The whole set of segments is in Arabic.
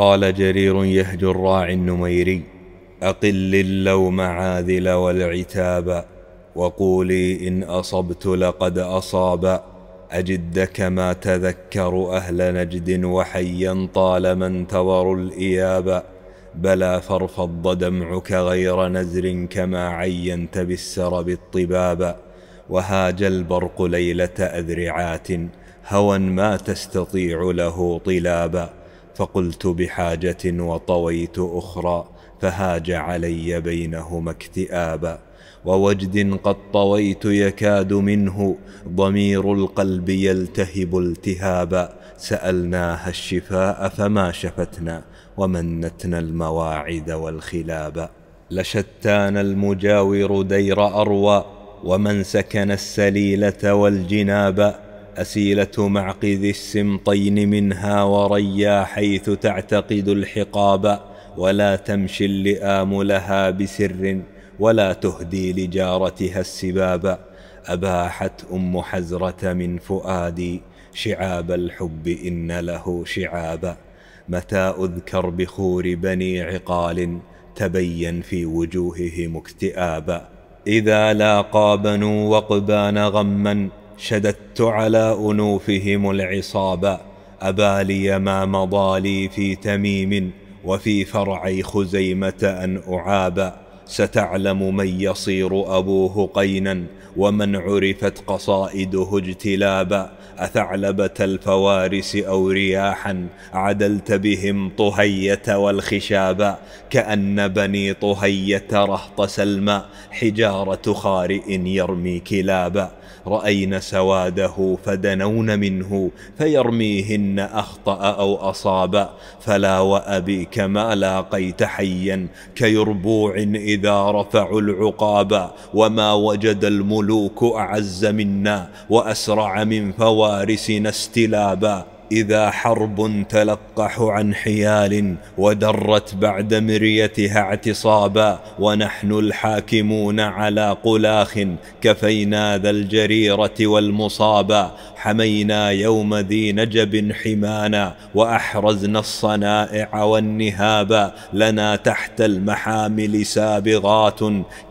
قال جرير يهجو الراعي النميري أقل اللوم عاذل والعتاب وقولي إن أصبت لقد أصاب أجد كما تذكر أهل نجد وحيا طالما انتظروا الإياب بلى فارفض دمعك غير نزر كما عينت بالسرب الطباب وهاج البرق ليلة أذرعات هوى ما تستطيع له طلابا فقلت بحاجة وطويت أخرى فهاج علي بينهما اكتئابا ووجد قد طويت يكاد منه ضمير القلب يلتهب التهابا سألناها الشفاء فما شفتنا ومنتنا المواعد والخلابا لشتان المجاور دير أروى ومن سكن السليلة والجنابا أسيلة معقد السمطين منها وريا حيث تعتقد الحقاب ولا تمشي اللئام لها بسر ولا تهدي لجارتها السباب أباحت أم حزرة من فؤادي شعاب الحب إن له شعابا متى أذكر بخور بني عقال تبين في وجوههم اكتئابا إذا لاقى بنو وقبان غما شددت على أنوفهم العصابة أبالي ما مضى لي في تميم وفي فرعي خزيمة أن أعاب ستعلم من يصير أبوه قينا ومن عرفت قصائده اجتلابا أثعلبة الفوارس أو رياحا عدلت بهم طهية والخشابا كأن بني طهية رهط سلمى حجارة خارئ يرمي كلابا رأين سواده فدنون منه فيرميهن أخطأ أو أصابا فلا وأبيك ما لاقيت حيا كيربوع إذا رفعوا العقابا وما وجد المسلم الملوك أعز منا وأسرع من فوارسنا استلابا إذا حرب تلقح عن حيال ودرت بعد مريتها اعتصابا ونحن الحاكمون على قلاخ كفينا ذا الجريرة والمصابا حمينا يوم ذي نجب حمانا وأحرزنا الصنائع والنهابا لنا تحت المحامل سابغات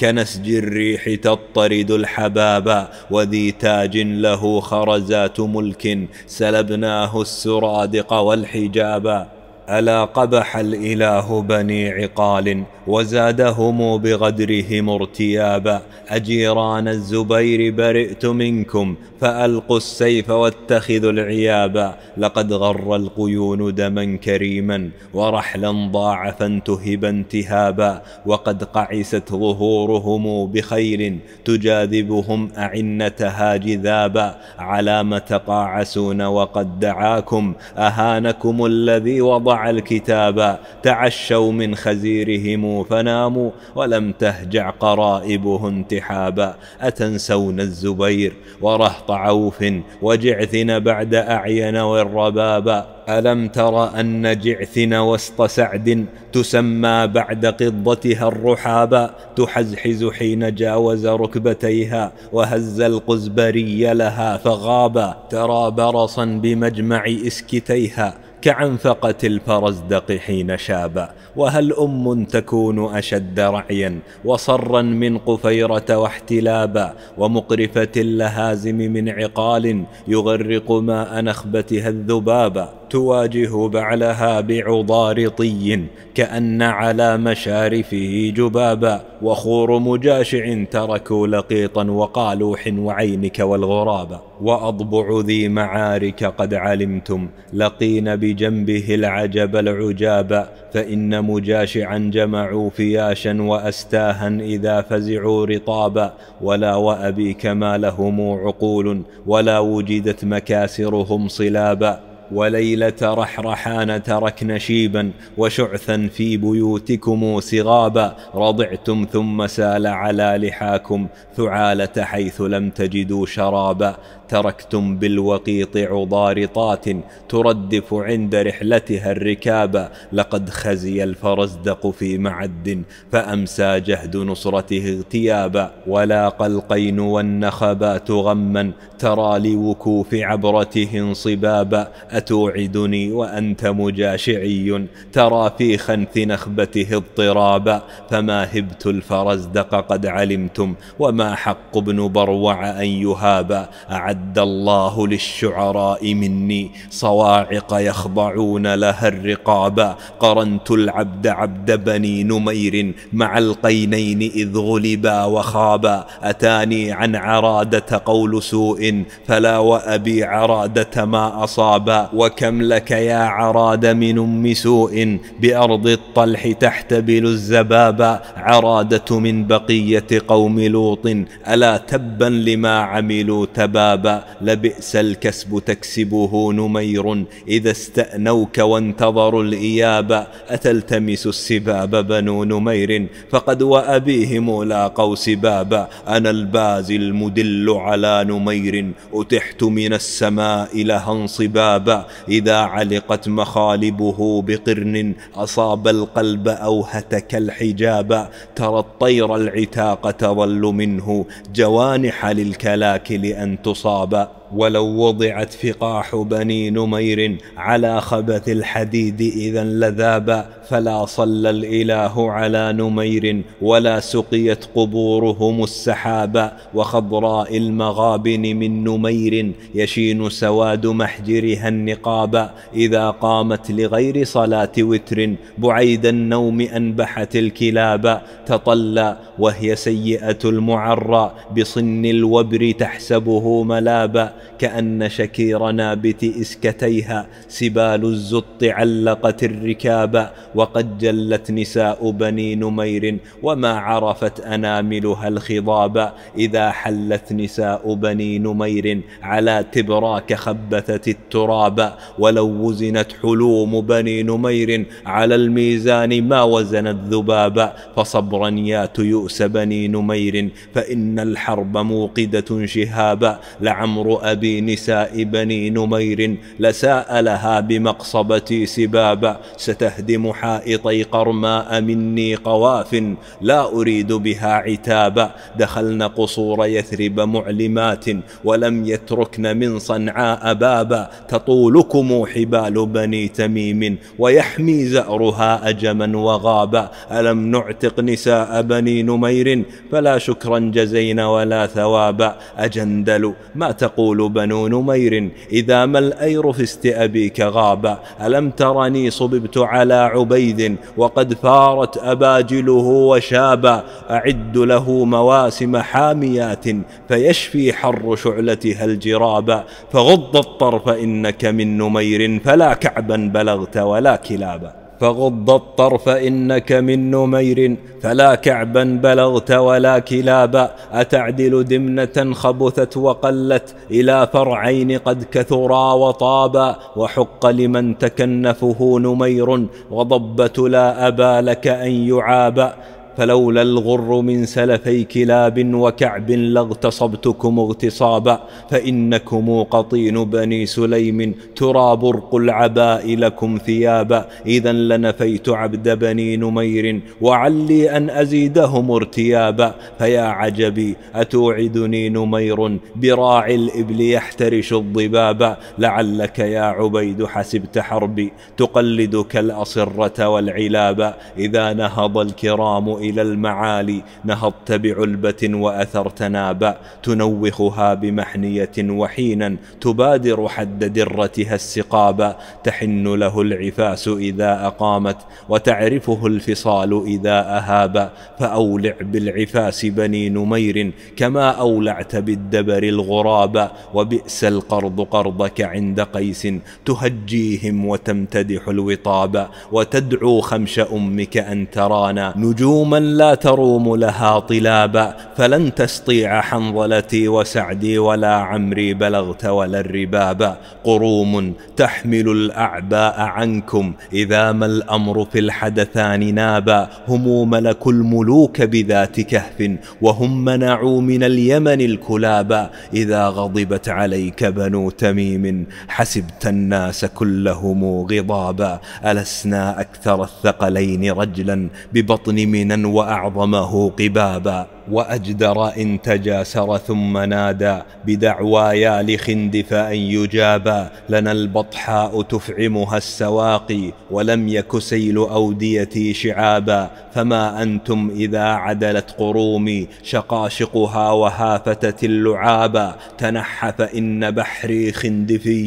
كنسج الريح تطرد الحبابا وذي تاج له خرزات ملك سلبناه السرادق والحجابا ألا قبح الإله بني عقال وزادهم بغدرهم ارتيابا أجيران الزبير برئت منكم فألقوا السيف واتخذوا العيابا لقد غر القيون دما كريما ورحلا ضاع فانتهب انتهابا وقد قعست ظهورهم بخير تجاذبهم أعنتها جذابا علام تقاعسون وقد دعاكم أهانكم الذي وضع الكتاب تعشوا من خزيرهم فناموا ولم تهجع قرائبه انتحابا أتنسون الزبير ورهط عوف وجعثن بعد أعين والربابا ألم تر أن جعثن وسط سعد تسمى بعد قضتها الرحابا تحزحز حين جاوز ركبتيها وهز القزبري لها فغابا ترى برصا بمجمع إسكتيها كعنفقة الفرزدق حين شاب وهل أم تكون أشد رعيا وصرا من قفيرة واحتلابا ومقرفة اللهازم من عقال يغرق ماء نخبتها الذبابا تواجه بعلها بعضار طي كأن على مشارفه جبابا وخور مجاشع تركوا لقيطا وقالوح وعينك والغرابا وأضبع ذي معارك قد علمتم لقين بجنبه العجب العجاب فإن مجاشعا جمعوا فياشا وأستاها إذا فزعوا رطابا ولا وأبيك ما لهم عقول ولا وجدت مكاسرهم صلابا وليلة رحرحان ترك شيبا وشعثا في بيوتكم سغابا رضعتم ثم سال على لحاكم ثعالة حيث لم تجدوا شرابا تركتم بالوقيط عضارطات تردف عند رحلتها الركاب لقد خزي الفرزدق في معد فأمسى جهد نصرته اغتيابا ولاقى القين والنخبات غما ترى لوكوف عبرته انصبابا أتوعدني وأنت مجاشعي ترى في خنث نخبته اضطرابا فما هبت الفرزدق قد علمتم وما حق ابن بروع أن يهابا أعد أعد الله للشعراء مني صواعق يخضعون لها الرقابا قرنت العبد عبد بني نمير مع القينين إذ غلبا وخابا أتاني عن عرادة قول سوء فلا وأبي عرادة ما أصابا وكم لك يا عراد من أم سوء بأرض الطلح تحتبل الزبابا عرادة من بقية قوم لوط ألا تبا لما عملوا تبابا لبئس الكسب تكسبه نمير إذا استأنوك وانتظروا الإياب أتلتمس السباب بنو نمير فقد وأبيهم لاقوا سبابا أنا البازي المدل على نمير أتحت من السماء لها انصبابا إذا علقت مخالبه بقرن أصاب القلب أو هتك الحجاب ترى الطير العتاق تظل منه جوانح للكلاكل أن تصاب الخطاب ولو وضعت فقاح بني نمير على خبث الحديد إذا لذاب فلا صلى الإله على نمير ولا سقيت قبورهم السحاب وخضراء المغابن من نمير يشين سواد محجرها النقاب إذا قامت لغير صلاة وتر بعيد النوم أنبحت الكلاب تطلى وهي سيئة المعرى بصن الوبر تحسبه ملابا كأن شكير نابت إسكتيها سبال الزط علقت الركاب وقد جلت نساء بني نمير وما عرفت أناملها الخضاب إذا حلت نساء بني نمير على تبراك خبثت التراب ولو وزنت حلوم بني نمير على الميزان ما وزنت ذبابا فصبرا يا تيؤس بني نمير فإن الحرب موقدة شهابا لعمر أبي نساء بني نمير لساء لها بمقصبتي سبابا ستهدم حائطي قرماء مني قواف لا أريد بها عتابا دخلن قصور يثرب معلمات ولم يتركن من صنعاء بابا تطولكم حبال بني تميم ويحمي زأرها أجما وغابا ألم نعتق نساء بني نمير فلا شكرا جزينا ولا ثوابا أجندل ما تقول يقول بنو نمير إذا ما الأير في استئبيك غاب ألم ترني صببت على عبيد وقد فارت أباجله وشابا أعد له مواسم حاميات فيشفي حر شعلتها الجرابا فغض الطرف إنك من نمير فلا كعبا بلغت ولا كلابا فغض الطرف إنك من نمير فلا كعبا بلغت ولا كلابا أتعدل دمنة خبثت وقلت إلى فرعين قد كثرا وطابا وحق لمن تكنفه نمير وضبة لا أبا لك أن يعابا فلولا الغر من سلفي كلاب وكعب لاغتصبتكم اغتصابا فإنكم قطين بني سليم ترى برق العباء لكم ثيابا إذا لنفيت عبد بني نمير وعلي أن أزيدهم ارتيابا فيا عجبي أتوعدني نمير براعي الإبل يحترش الضبابا لعلك يا عبيد حسبت حربي تقلدك الأصرة والعلابا إذا نهض الكرام إلى المعالي نهضت بعلبة وأثرت نابا تنوخها بمحنية وحينا تبادر حد درتها السقابا تحن له العفاس إذا أقامت وتعرفه الفصال إذا أهابا فأولع بالعفاس بني نمير كما أولعت بالدبر الغرابا وبئس القرض قرضك عند قيس تهجيهم وتمتدح الوطابا وتدعو خمش أمك أن ترانا نجوما من لا تروم لها طلابا فلن تستطيع حنظلتي وسعدي ولا عمري بلغت ولا الربابا قروم تحمل الأعباء عنكم إذا ما الأمر في الحدثان نابا هم ملك الملوك بذات كهف وهم منعوا من اليمن الكلابا إذا غضبت عليك بنو تميم حسبت الناس كلهم غضابا ألسنا أكثر الثقلين رجلا ببطن من وأعظمه قبابا وأجدر إن تجاسر ثم نادى بدعوايا لخندف أن يجابى لنا البطحاء تفعمها السواقي ولم يك سيل أوديتي شعابا فما أنتم إذا عدلت قرومي شقاشقها وهافتت اللعابا تنح فإن بحري خندفي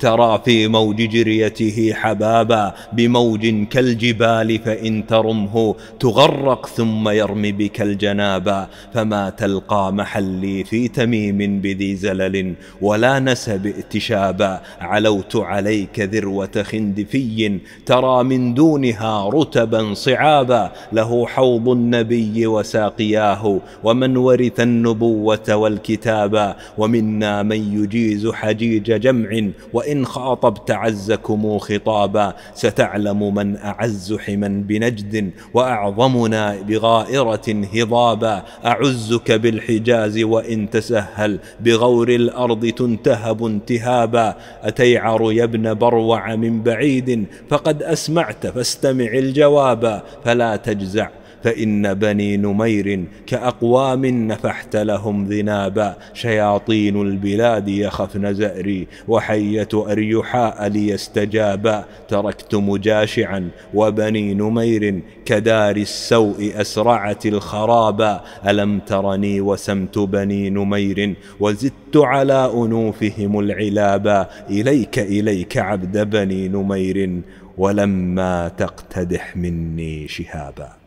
ترى في موج جريته حبابا بموج كالجبال فإن ترمه تغرق ثم يرمي بك الجنابا فما تلقى محلي في تميم بذي زلل ولا نسب ائتشابا علوت عليك ذروة خندفي ترى من دونها رتبا صعابا له حوض النبي وساقياه ومن ورث النبوة والكتابا ومنا من يجيز حجيج جمع وإن خاطبت عزكم خطابا ستعلم من أعز حما بنجد وأعظمنا بغائرة هضابا أعزك بالحجاز وإن تسهل بغور الأرض تنتهب انتهابا أتيعر يا ابن بروع من بعيد فقد أسمعت فاستمع الجوابا فلا تجزع فإن بني نمير كأقوام نفحت لهم ذنابا شياطين البلاد يخفن زأري وحية أريحاء ليستجابا تركت مجاشعا وبني نمير كدار السوء أسرعت الخرابا ألم ترني وسمت بني نمير وزدت على أنوفهم العلابا إليك إليك عبد بني نمير ولما تقتدح مني شهابا